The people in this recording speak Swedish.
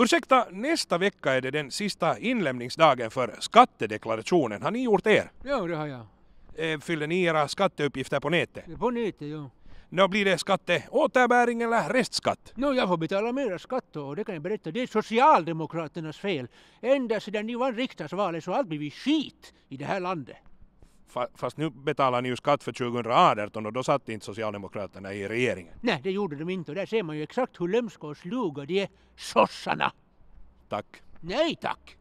Ursäkta, nästa vecka är det den sista inlämningsdagen för skattedeklarationen. Har ni gjort er? Ja, det har jag. Eh, fyller ni era skatteuppgifter på nätet? Eh, på nätet, ja. Nå blir det skatteåterbäring eller restskatt? Nå, jag får betala mera skatt och det kan jag berätta, det är Socialdemokraternas fel. Ända sedan ni vann riksdagsvalet så har allt blivit skit i det här landet. Fast nu betalar ni ju skatt för 2018 och då satt inte Socialdemokraterna i regeringen. Nej, det gjorde de inte och där ser man ju exakt hur lömska och sluga de är, sossarna. Tack. Nej tack.